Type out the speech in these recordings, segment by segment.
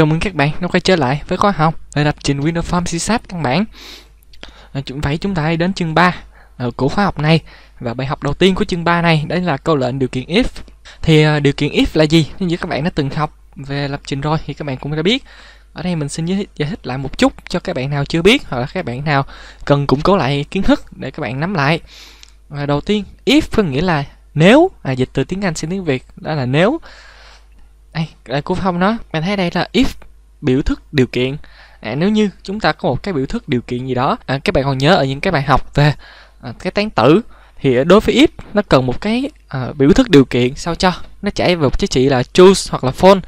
Chào mừng các bạn nó quay trở lại với khóa học về lập trình Windows Form C căn bản. chúng phải chúng ta đến chương 3 à, của khóa học này và bài học đầu tiên của chương 3 này đấy là câu lệnh điều kiện if. Thì à, điều kiện if là gì? Như các bạn đã từng học về lập trình rồi thì các bạn cũng đã biết. Ở đây mình xin giải thích lại một chút cho các bạn nào chưa biết hoặc là các bạn nào cần củng cố lại kiến thức để các bạn nắm lại. Và đầu tiên if có nghĩa là nếu à, dịch từ tiếng Anh sang tiếng Việt đó là nếu đây, đây cũng không nó mình thấy đây là if biểu thức điều kiện à, nếu như chúng ta có một cái biểu thức điều kiện gì đó à, các bạn còn nhớ ở những cái bài học về à, cái tán tử thì đối với if nó cần một cái à, biểu thức điều kiện sao cho nó chảy vào cái trị là choose hoặc là phone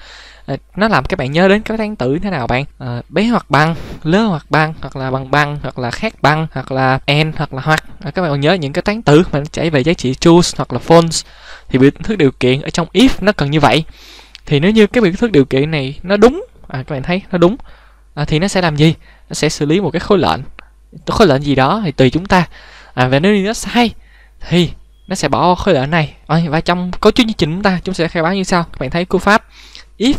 à, nó làm các bạn nhớ đến cái tán tử thế nào bạn à, bé hoặc bằng lớn hoặc bằng hoặc là bằng bằng hoặc là khác bằng hoặc là and hoặc là hoặc à, các bạn còn nhớ những cái tán tử mà nó chảy về giá trị choose hoặc là phones thì biểu thức điều kiện ở trong if nó cần như vậy thì nếu như cái biểu thức điều kiện này nó đúng à, các bạn thấy nó đúng à, thì nó sẽ làm gì nó sẽ xử lý một cái khối lệnh khối lệnh gì đó thì tùy chúng ta à, và nếu như nó sai thì nó sẽ bỏ khối lệnh này Ôi, và trong cấu trúc chương trình chúng ta chúng sẽ khai báo như sau các bạn thấy cú pháp if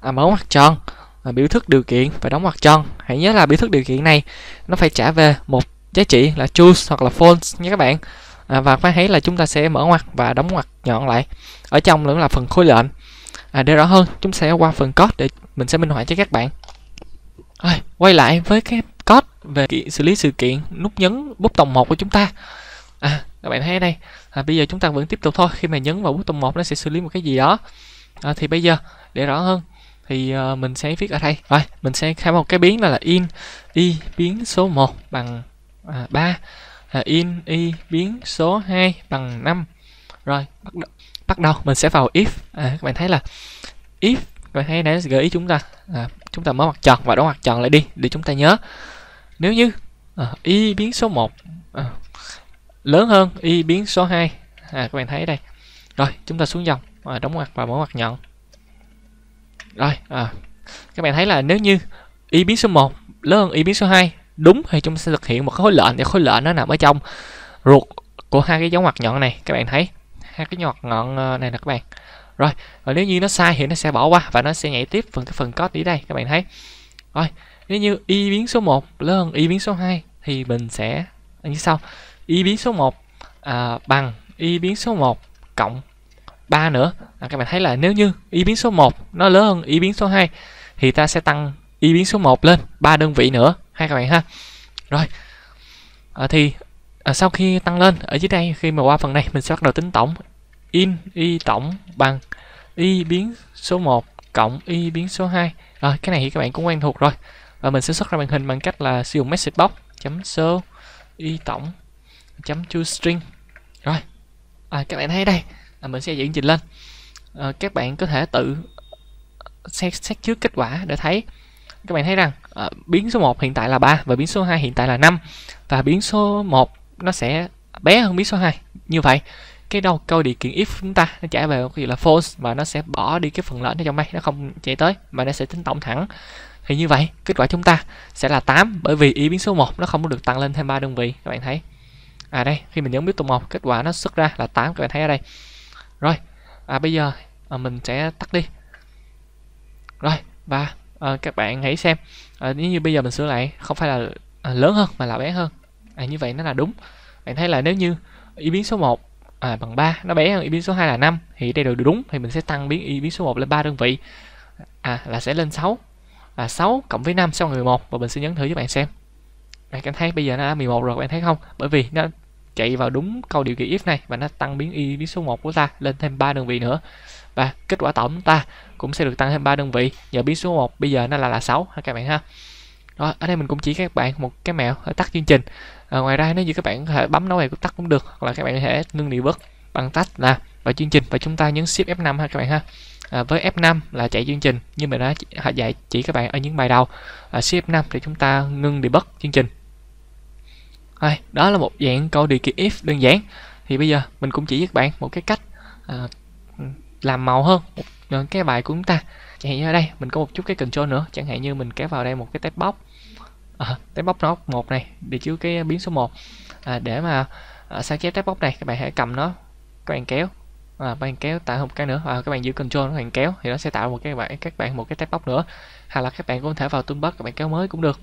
à, mở ngoặc tròn à, biểu thức điều kiện và đóng ngoặc tròn hãy nhớ là biểu thức điều kiện này nó phải trả về một giá trị là choose hoặc là false nha các bạn à, và phải thấy là chúng ta sẽ mở ngoặc và đóng ngoặc nhọn lại ở trong nữa là phần khối lệnh à, để rõ hơn chúng sẽ qua phần code để mình sẽ minh họa cho các bạn rồi, quay lại với cái code về xử lý sự kiện nút nhấn bút tòng 1 của chúng ta à, các bạn thấy đây à, bây giờ chúng ta vẫn tiếp tục thôi khi mà nhấn vào bút tòng 1 nó sẽ xử lý một cái gì đó à, thì bây giờ để rõ hơn thì uh, mình sẽ viết ở đây rồi mình sẽ khai một cái biến là, là in y biến số 1 bằng à, 3 à, in y biến số 2 bằng 5 rồi bắt đầu bắt đầu mình sẽ vào if à, các bạn thấy là if các bạn thấy nãy gợi ý chúng ta à, chúng ta mở mặt tròn và đóng mặt tròn lại đi để chúng ta nhớ nếu như à, y biến số 1 à, lớn hơn y biến số 2 à, các bạn thấy đây rồi chúng ta xuống dòng à, đóng ngoặc và mở ngoặc nhọn rồi à, các bạn thấy là nếu như y biến số 1 lớn hơn y biến số 2 đúng thì chúng ta sẽ thực hiện một khối lệnh để khối lệnh nó nằm ở trong ruột của hai cái dấu ngoặc nhọn này các bạn thấy hai cái nhọt ngọn ờ, này nè các bạn rồi và ờ, nếu như nó sai thì nó sẽ bỏ qua và nó sẽ nhảy tiếp phần cái phần code đi đây các bạn thấy rồi nếu như y biến số 1 lớn hơn y biến số 2 thì mình sẽ ờ, như sau y biến số 1 à, bằng y biến số 1 cộng 3 nữa à, các bạn thấy là nếu như y biến số 1 nó lớn hơn y biến số 2 thì ta sẽ tăng y biến số 1 lên 3 đơn vị nữa hay các bạn ha rồi à, thì à, sau khi tăng lên ở dưới đây khi mà qua phần này mình sẽ bắt đầu tính tổng in y tổng bằng y biến số 1 cộng y biến số 2 rồi cái này thì các bạn cũng quen thuộc rồi và mình sẽ xuất ra màn hình bằng cách là sử dụng message box chấm số y tổng chấm string rồi à, các bạn thấy đây là mình sẽ dẫn trình lên à, các bạn có thể tự xét, xét trước kết quả để thấy các bạn thấy rằng à, biến số 1 hiện tại là 3 và biến số 2 hiện tại là 5 và biến số 1 nó sẽ bé hơn bí số 2 như vậy cái đầu câu điều kiện if chúng ta nó trả về cái gì là false và nó sẽ bỏ đi cái phần lệnh ở trong đây nó không chạy tới mà nó sẽ tính tổng thẳng thì như vậy kết quả chúng ta sẽ là 8 bởi vì y biến số 1 nó không được tăng lên thêm 3 đơn vị các bạn thấy à đây khi mình nhấn biết tụ một kết quả nó xuất ra là 8 các bạn thấy ở đây rồi à, bây giờ à, mình sẽ tắt đi rồi và à, các bạn hãy xem à, nếu như bây giờ mình sửa lại không phải là à, lớn hơn mà là bé hơn à, như vậy nó là đúng bạn thấy là nếu như y biến số 1 à, bằng 3 nó bé hơn y biến số 2 là 5 thì đây đều đúng thì mình sẽ tăng biến y biến số 1 lên 3 đơn vị à là sẽ lên 6 là 6 cộng với 5 sau 11 và mình sẽ nhấn thử cho bạn xem bạn cảm thấy bây giờ nó 11 rồi bạn thấy không bởi vì nó chạy vào đúng câu điều kiện if này và nó tăng biến y biến số 1 của ta lên thêm 3 đơn vị nữa và kết quả tổng ta cũng sẽ được tăng thêm 3 đơn vị nhờ biến số 1 bây giờ nó là là 6 các bạn ha rồi ở đây mình cũng chỉ các bạn một cái mẹo để tắt chương trình à, ngoài ra nếu như các bạn có thể bấm nút này cũng tắt cũng được hoặc là các bạn có thể ngưng đi bớt bằng tắt là và chương trình và chúng ta nhấn shift F5 ha các bạn ha à, với F5 là chạy chương trình nhưng mà đã à, dạy chỉ các bạn ở những bài đầu à, shift F5 thì chúng ta ngưng đi bớt chương trình Đây, đó là một dạng câu điều kiện if đơn giản thì bây giờ mình cũng chỉ các bạn một cái cách à, làm màu hơn một à, cái bài của chúng ta chẳng hạn như ở đây mình có một chút cái control nữa chẳng hạn như mình kéo vào đây một cái tab box à, cái box nốt một này để chứa cái biến số 1 à, để mà à, sao chép cái box này các bạn hãy cầm nó các bạn kéo à, bạn kéo tạo một cái nữa và các bạn giữ control các bạn kéo thì nó sẽ tạo một cái bạn các bạn một cái tab box nữa hoặc là các bạn cũng có thể vào toolbox các bạn kéo mới cũng được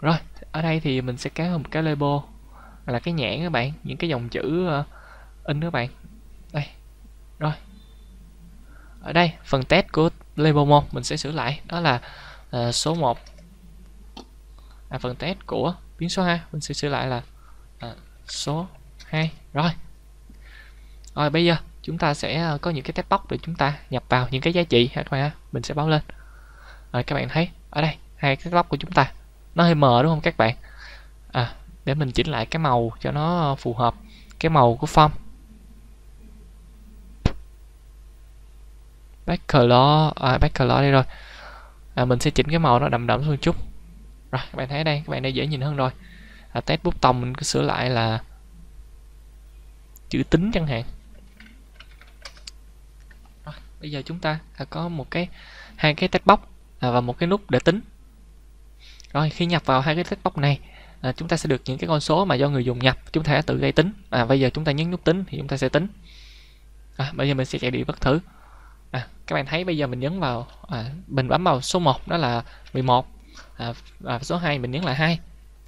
rồi ở đây thì mình sẽ kéo một cái label là cái nhãn các bạn những cái dòng chữ ờ, in các bạn đây rồi ở đây phần test của label 1 mình sẽ sửa lại đó là uh, số 1 là phần test của biến số 2 mình sẽ sửa lại là à, số 2 rồi rồi bây giờ chúng ta sẽ à, có những cái test box để chúng ta nhập vào những cái giá trị hả ha mình sẽ báo lên rồi các bạn thấy ở đây hai cái box của chúng ta nó hơi mờ đúng không các bạn à, để mình chỉnh lại cái màu cho nó phù hợp cái màu của form color à, color đây rồi à, mình sẽ chỉnh cái màu nó đậm đậm hơn chút rồi các bạn thấy đây các bạn đây dễ nhìn hơn rồi à, test bút tông mình cứ sửa lại là chữ tính chẳng hạn rồi, bây giờ chúng ta à, có một cái hai cái test bóc à, và một cái nút để tính rồi khi nhập vào hai cái test bóc này à, chúng ta sẽ được những cái con số mà do người dùng nhập chúng ta tự gây tính à, bây giờ chúng ta nhấn nút tính thì chúng ta sẽ tính à, bây giờ mình sẽ chạy đi bất thử à, các bạn thấy bây giờ mình nhấn vào à, mình bấm vào số 1 đó là 11 và à, số 2 mình nhấn là 2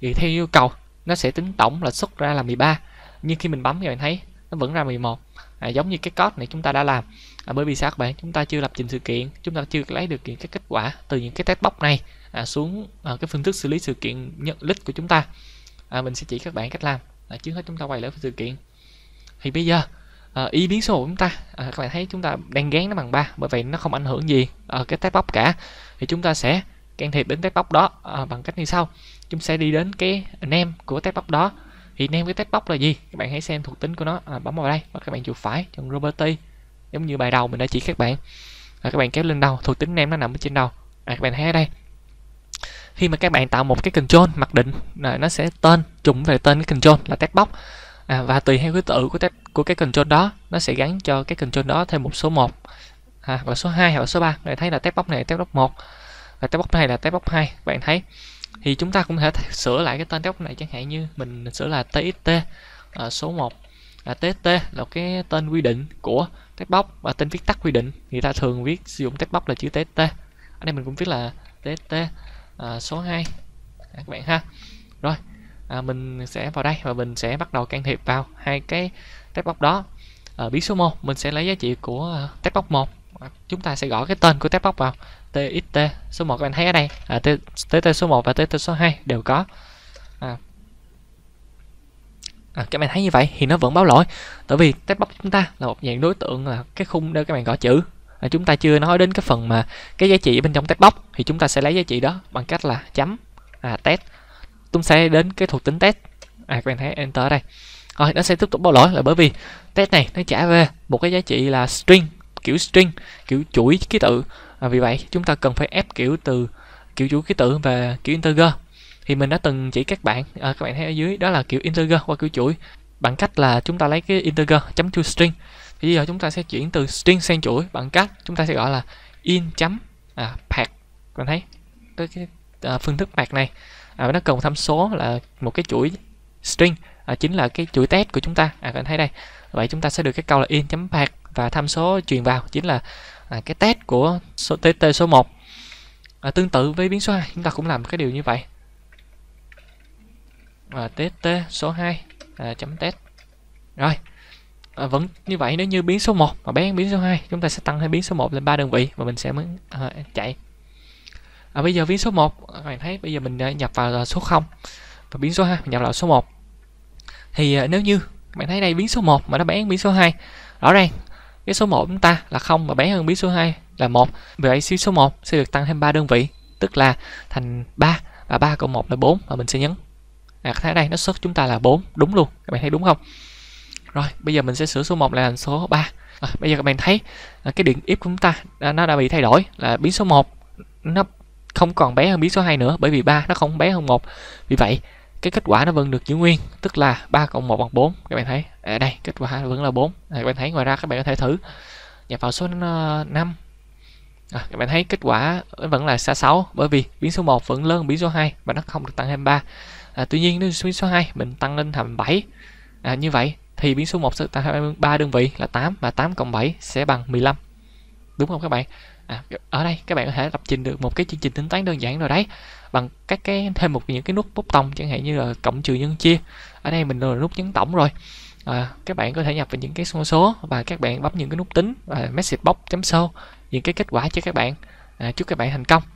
thì theo yêu cầu nó sẽ tính tổng là xuất ra là 13 nhưng khi mình bấm thì bạn thấy nó vẫn ra 11 à, giống như cái code này chúng ta đã làm à, bởi vì sao các bạn chúng ta chưa lập trình sự kiện chúng ta chưa lấy được những cái kết quả từ những cái test box này à, xuống à, cái phương thức xử lý sự kiện nhận list của chúng ta à, mình sẽ chỉ các bạn cách làm à, trước hết chúng ta quay lại sự kiện thì bây giờ à, y biến số của chúng ta à, các bạn thấy chúng ta đang gán nó bằng 3 bởi vậy nó không ảnh hưởng gì ở cái test box cả thì chúng ta sẽ can thiệp đến test box đó à, bằng cách như sau chúng sẽ đi đến cái name của test box đó thì name cái test box là gì các bạn hãy xem thuộc tính của nó à, bấm vào đây và các bạn chuột phải chọn property giống như bài đầu mình đã chỉ các bạn à, các bạn kéo lên đầu thuộc tính name nó nằm ở trên đầu à, các bạn thấy ở đây khi mà các bạn tạo một cái control mặc định là nó sẽ tên trùng về tên cái control là test box à, và tùy theo cái tự của test của cái control đó nó sẽ gắn cho cái control đó thêm một số 1 à, hoặc là số 2 hoặc là số 3 các thấy là test box này test box 1 là tab box này là tab box 2 bạn thấy thì chúng ta cũng thể sửa lại cái tên tab box này chẳng hạn như mình sửa là txt à, số 1 à, tst là cái tên quy định của tab box và tên viết tắt quy định người ta thường viết sử dụng tab box là chữ tst ở đây mình cũng viết là tst à, số 2 à, các bạn ha rồi à, mình sẽ vào đây và mình sẽ bắt đầu can thiệp vào hai cái tab box đó ở biến số 1 mình sẽ lấy giá trị của à, tab box 1 chúng ta sẽ gõ cái tên của tab box vào TXT số 1 các bạn thấy ở đây à, TT số 1 và TT số 2 đều có à. À, các bạn thấy như vậy thì nó vẫn báo lỗi tại vì test box chúng ta là một dạng đối tượng là cái khung để các bạn gõ chữ à, chúng ta chưa nói đến cái phần mà cái giá trị bên trong test box thì chúng ta sẽ lấy giá trị đó bằng cách là chấm à, test chúng sẽ đến cái thuộc tính test à các bạn thấy enter ở đây rồi nó sẽ tiếp tục báo lỗi là bởi vì test này nó trả về một cái giá trị là string kiểu string kiểu chuỗi ký tự và vì vậy chúng ta cần phải ép kiểu từ kiểu chủ ký tự và kiểu integer thì mình đã từng chỉ các bạn à, các bạn thấy ở dưới đó là kiểu integer qua kiểu chuỗi bằng cách là chúng ta lấy cái integer chấm to string thì bây giờ chúng ta sẽ chuyển từ string sang chuỗi bằng cách chúng ta sẽ gọi là in chấm à, pack bạn thấy tới cái à, phương thức pack này à, nó cần tham số là một cái chuỗi string à, chính là cái chuỗi test của chúng ta à các bạn thấy đây vậy chúng ta sẽ được cái câu là in chấm pack và tham số truyền vào chính là à, cái test của số tt số 1 à, tương tự với biến số 2 chúng ta cũng làm cái điều như vậy à, tt số 2 à, chấm test rồi à, vẫn như vậy nếu như biến số 1 mà bé biến số 2 chúng ta sẽ tăng hai biến số 1 lên 3 đơn vị và mình sẽ mới à, chạy à, bây giờ biến số 1 các bạn thấy bây giờ mình à, nhập vào à, số 0 và biến số 2 nhập vào số 1 thì à, nếu như bạn thấy đây biến số 1 mà nó bán biến số 2 rõ ràng cái số 1 chúng ta là 0 và bé hơn biến số 2 là 1. Vậy xíu số 1 sẽ được tăng thêm 3 đơn vị, tức là thành 3 và 3 cộng 1 là 4 và mình sẽ nhấn. À thấy đây nó xuất chúng ta là 4, đúng luôn. Các bạn thấy đúng không? Rồi, bây giờ mình sẽ sửa số 1 lại thành số 3. À, bây giờ các bạn thấy là cái điện if của chúng ta à, nó đã bị thay đổi là biến số 1 nó không còn bé hơn biến số 2 nữa bởi vì 3 nó không bé hơn 1. Vì vậy cái kết quả nó vẫn được giữ nguyên tức là 3 cộng 1 bằng 4 các bạn thấy ở à, đây kết quả vẫn là 4 à, các bạn thấy ngoài ra các bạn có thể thử nhập vào số 5 ờ, à, các bạn thấy kết quả vẫn là xa 6 bởi vì biến số 1 vẫn lớn biến số 2 và nó không được tăng 23 à, tuy nhiên nếu biến số 2 mình tăng lên thành 7 à, như vậy thì biến số 1 sẽ tăng 23 đơn vị là 8 và 8 cộng 7 sẽ bằng 15 đúng không các bạn à, ở đây các bạn có thể lập trình được một cái chương trình tính toán đơn giản rồi đấy bằng các cái thêm một những cái nút bút tông chẳng hạn như là cộng trừ nhân chia ở đây mình là nút nhấn tổng rồi à, các bạn có thể nhập vào những cái số số và các bạn bấm những cái nút tính và message box chấm sâu những cái kết quả cho các bạn à, chúc các bạn thành công